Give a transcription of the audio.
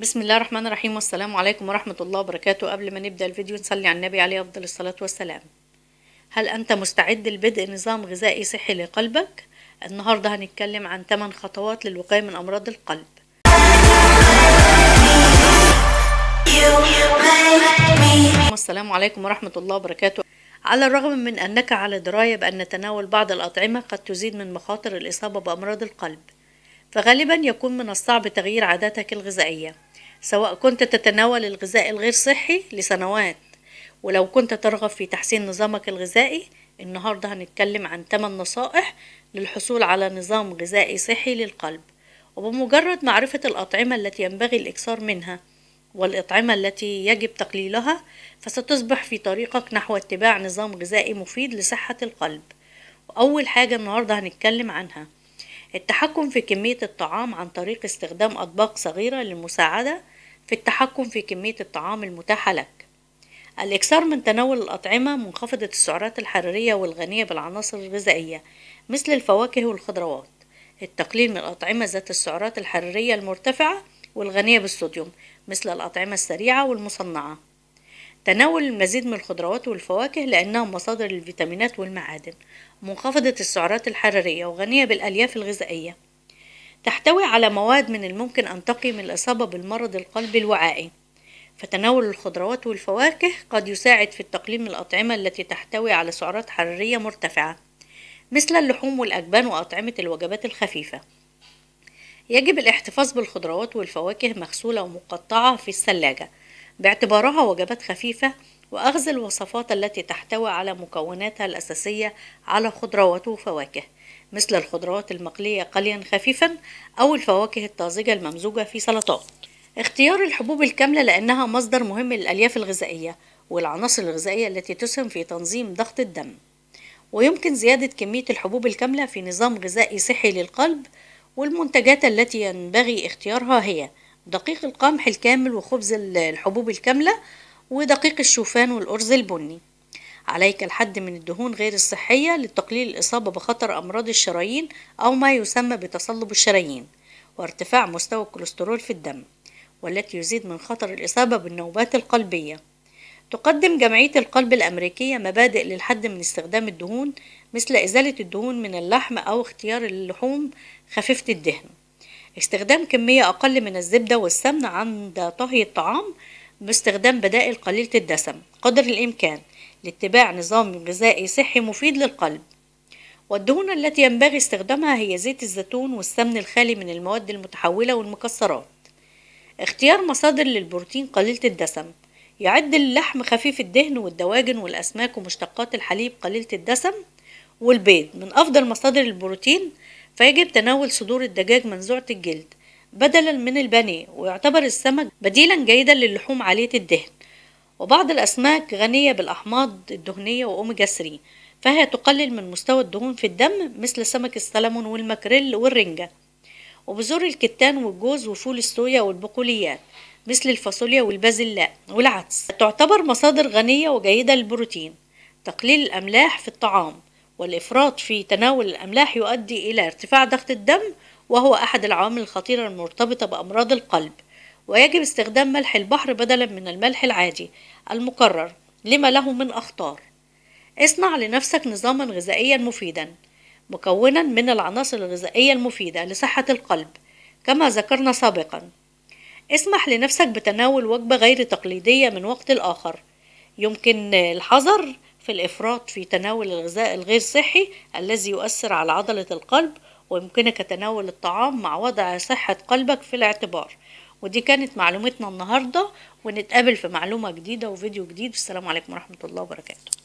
بسم الله الرحمن الرحيم والسلام عليكم ورحمة الله وبركاته قبل ما نبدأ الفيديو نصلي على النبي عليه أفضل الصلاة والسلام هل أنت مستعد لبدء نظام غذائي صحي لقلبك؟ النهاردة هنتكلم عن 8 خطوات للوقاية من أمراض القلب السلام عليكم ورحمة الله وبركاته على الرغم من أنك على دراية بأن تناول بعض الأطعمة قد تزيد من مخاطر الإصابة بأمراض القلب فغالبا يكون من الصعب تغيير عاداتك الغذائية سواء كنت تتناول الغذاء الغير صحي لسنوات ولو كنت ترغب في تحسين نظامك الغذائي النهاردة هنتكلم عن 8 نصائح للحصول على نظام غذائي صحي للقلب وبمجرد معرفة الأطعمة التي ينبغي الإكثار منها والأطعمة التي يجب تقليلها فستصبح في طريقك نحو اتباع نظام غذائي مفيد لصحة القلب وأول حاجة النهاردة هنتكلم عنها التحكم في كمية الطعام عن طريق استخدام أطباق صغيرة للمساعدة في التحكم في كمية الطعام المتاحة لك الإكثار من تناول الأطعمة منخفضة السعرات الحرارية والغنية بالعناصر الغذائية مثل الفواكه والخضروات التقليل من الأطعمة ذات السعرات الحرارية المرتفعة والغنية بالصوديوم مثل الأطعمة السريعة والمصنعة تناول المزيد من الخضروات والفواكه لأنها مصادر الفيتامينات والمعادن منخفضة السعرات الحرارية وغنية بالألياف الغذائية تحتوي على مواد من الممكن أن تقي من الإصابة بالمرض القلب الوعائي فتناول الخضروات والفواكه قد يساعد في التقليل من الأطعمة التي تحتوي على سعرات حرارية مرتفعة مثل اللحوم والأجبان وأطعمة الوجبات الخفيفة يجب الاحتفاظ بالخضروات والفواكه مغسولة ومقطعة في الثلاجة باعتبارها وجبات خفيفة وأخذ الوصفات التي تحتوي على مكوناتها الأساسية على خضروات وفواكه مثل الخضروات المقلية قليا خفيفا أو الفواكه الطازجة الممزوجة في سلطات اختيار الحبوب الكاملة لأنها مصدر مهم للألياف الغذائية والعناصر الغذائية التي تسهم في تنظيم ضغط الدم ويمكن زيادة كمية الحبوب الكاملة في نظام غذائي صحي للقلب والمنتجات التي ينبغي اختيارها هي دقيق القمح الكامل وخبز الحبوب الكاملة ودقيق الشوفان والأرز البني عليك الحد من الدهون غير الصحية لتقليل الإصابة بخطر أمراض الشرايين أو ما يسمى بتصلب الشرايين وارتفاع مستوى الكوليسترول في الدم والتي يزيد من خطر الإصابة بالنوبات القلبية تقدم جمعية القلب الأمريكية مبادئ للحد من استخدام الدهون مثل إزالة الدهون من اللحم أو اختيار اللحوم خفيفة الدهن استخدام كمية أقل من الزبدة والسمن عند طهي الطعام باستخدام بدائل قليلة الدسم قدر الإمكان لاتباع نظام غذائي صحي مفيد للقلب والدهون التي ينبغي استخدامها هي زيت الزيتون والسمن الخالي من المواد المتحولة والمكسرات اختيار مصادر للبروتين قليلة الدسم يعد اللحم خفيف الدهن والدواجن والأسماك ومشتقات الحليب قليلة الدسم والبيض من أفضل مصادر البروتين فيجب تناول صدور الدجاج منزوعة الجلد بدلا من البانيه ويعتبر السمك بديلا جيدا للحوم عالية الدهن وبعض الأسماك غنية بالأحماض الدهنية وأوميجا 3 فهي تقلل من مستوى الدهون في الدم مثل سمك السلمون والماكريل والرنجة وبذور الكتان والجوز وفول الصويا والبقوليات مثل الفاصوليا والبازلاء والعدس تعتبر مصادر غنية وجيدة للبروتين تقليل الأملاح في الطعام والإفراط في تناول الأملاح يؤدي إلى ارتفاع ضغط الدم وهو أحد العوامل الخطيرة المرتبطة بأمراض القلب ويجب استخدام ملح البحر بدلا من الملح العادي المكرر لما له من أخطار اصنع لنفسك نظاما غذائيا مفيدا مكونا من العناصر الغذائية المفيدة لصحة القلب كما ذكرنا سابقا اسمح لنفسك بتناول وجبة غير تقليدية من وقت لآخر يمكن الحذر في الإفراط في تناول الغذاء الغير صحي الذي يؤثر على عضلة القلب ويمكنك تناول الطعام مع وضع صحة قلبك في الاعتبار ودي كانت معلومتنا النهاردة ونتقابل في معلومة جديدة وفيديو جديد والسلام عليكم ورحمة الله وبركاته